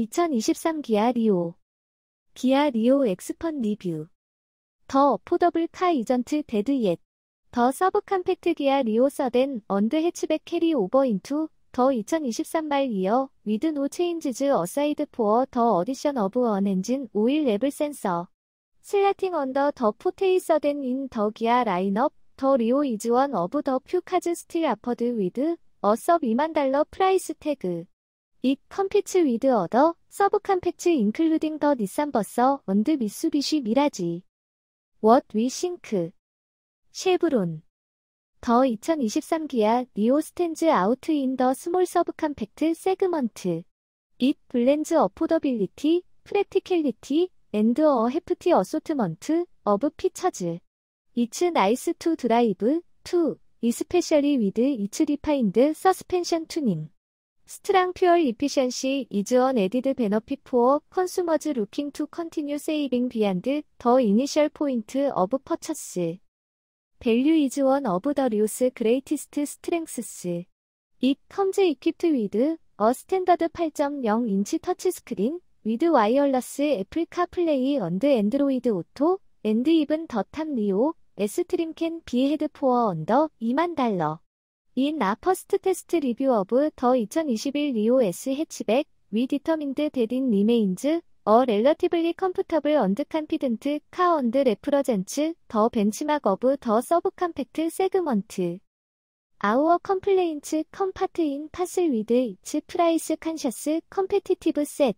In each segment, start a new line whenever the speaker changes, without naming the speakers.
2023 기아 리오 기아 리오 엑스펀 리뷰 더 어포더블 카 이전트 데드 옛더 서브 컴팩트 기아 리오 서덴 언드 해치백 캐리 오버 인투 더 2023말 이어 위드 노 체인지즈 어사이드 포어 더 어디션 어브 원 엔진 오일 레블 센서 슬라팅 언더 더 포테이 서덴 인 더 기아 라인업 더 리오 이즈원 어브 더 퓨카즈 스틸 아퍼드 위드 어서 2만 달러 프라이스 태그 It competes with other subcompacts including the Nissan Versa and Mitsubishi Mirage. What we think. 쉐브론 더2023 기아 니오 스탠즈 아우트 인더 스몰 서브컴팩트 세그먼트 It blends affordability, practicality, and a hefty assortment of features. It's nice to drive, too, especially with its refined suspension tuning. Strong Fuel Efficiency is an added benefit for consumers looking to continue saving beyond the initial point of purchase. Value is one of the Leo's greatest strengths. It comes equipped with a standard 8.0인치 터치스크린, with wireless Apple CarPlay and Android Auto, and even the top Leo, S trim can be had for under 2만 달러. In a first test review of the 2021 Rio S hatchback, we determined that in remains a relatively comfortable and confident car and represents the benchmark of the subcompact segment. Our complaints compat in parcel with its price conscious competitive set.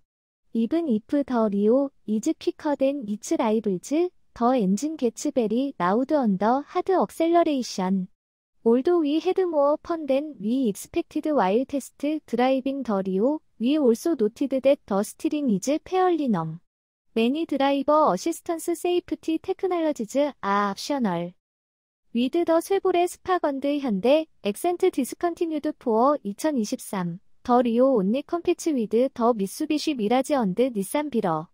Even if the Rio is quicker than its rivals, the engine gets very loud under hard acceleration. 올도 위 헤드모어 펀덴 위 익스펙티드 와일 테스트 드라이빙 더 리오 위 올소 노티드 댓더 스티링 이즈 페얼리 넘 매니 드라이버 어시스턴스 세이프티 테크놀러지즈 아 옵셔널 위드 더 쇠볼의 스파건드 현대 엑센트 디스컨티뉴드 포어 2023더 리오 온리 컴패츠 위드 더 미쓰비시 미라지 언드 닛산 빌어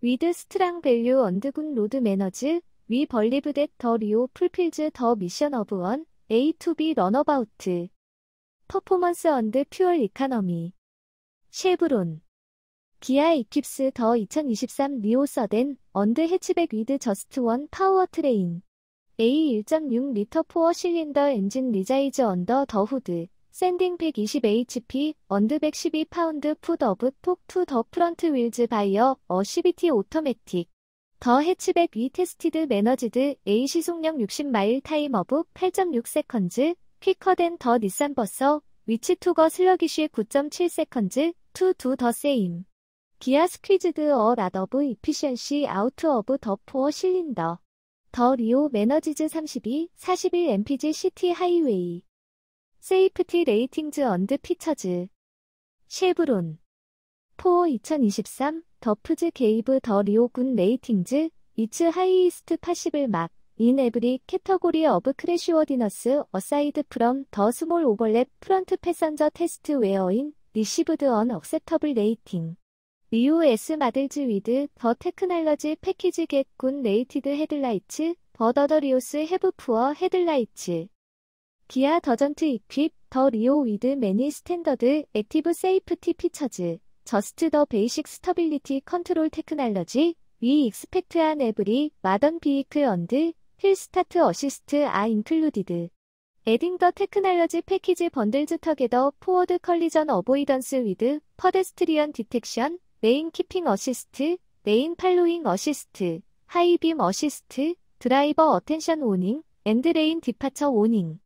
위드 스트랑 밸류 언드 군 로드 매너즈 위 벌리브 댓더 리오 풀필즈 더 미션 어브 원 A2B 런어바우트 퍼포먼스 언드 퓨얼 이카노미 쉐브론 기아 이킵스 더 2023 리오 서덴 언드 해치백 위드 저스트 원 파워 트레인 A 1.6 리터 포어 실린더 엔진 리자이즈 언더 더 후드 샌딩 120HP 언드 112 파운드 푸드 오브 톡투더 프런트 윌즈 바이어 어시비티 오토매틱 더 해치백 위 테스티드 매너지드 A 시속력 60마일 타임 어브 8.6 세컨즈 퀵커 댄더 닛산 버서 위치 투거 슬러기쉬 9.7 세컨즈 투두더 세임 기아 스퀴즈드 어 라더브 이피션시 아우트 어브 더 포어 실린더 더 리오 매너지즈 32 41 MPG 시티 하이웨이 세이프티 레이팅즈 언드 피처즈 쉐브론 포어 2023 더프즈 게이브 더 리오 군 레이팅즈 이츠 하이이스트 파시블 막 인에브리 캐터고리 어브 크래쉬워디너스 어사이드 프롬더 스몰 오버랩 프런트 패선저 테스트 웨어인 리시브드 언 억셉터블 레이팅 리오 에스 마들즈 위드 더 테크놀러지 패키지 겟군 레이티드 헤드라이츠 버더더 리오스 헤브 푸어 헤드라이츠 기아 더전트 이퀵더 리오 위드 매니 스탠더드 액티브 세이프티 피처즈 Just the Basic Stability Control Technology We expect an every modern vehicle and hill start assist are included. Adding the technology package bundled together forward collision avoidance with pedestrian detection, lane keeping assist, lane following assist, high beam assist, driver attention warning, and lane departure warning.